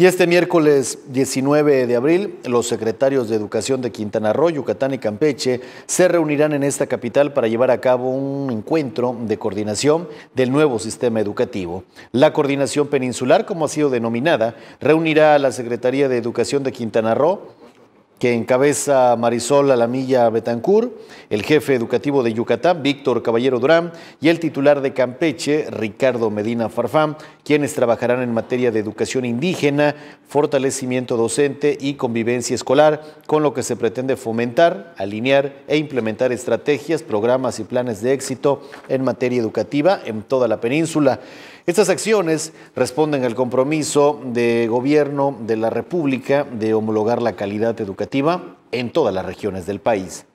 Y este miércoles 19 de abril, los secretarios de Educación de Quintana Roo, Yucatán y Campeche se reunirán en esta capital para llevar a cabo un encuentro de coordinación del nuevo sistema educativo. La coordinación peninsular, como ha sido denominada, reunirá a la Secretaría de Educación de Quintana Roo, que encabeza Marisol Alamilla Betancur, el jefe educativo de Yucatán, Víctor Caballero Durán, y el titular de Campeche, Ricardo Medina Farfán, quienes trabajarán en materia de educación indígena, fortalecimiento docente y convivencia escolar, con lo que se pretende fomentar, alinear e implementar estrategias, programas y planes de éxito en materia educativa en toda la península. Estas acciones responden al compromiso de gobierno de la República de homologar la calidad educativa en todas las regiones del país.